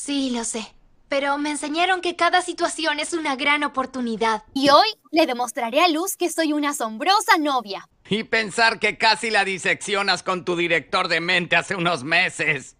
Sí, lo sé. Pero me enseñaron que cada situación es una gran oportunidad. Y hoy le demostraré a Luz que soy una asombrosa novia. Y pensar que casi la diseccionas con tu director de mente hace unos meses.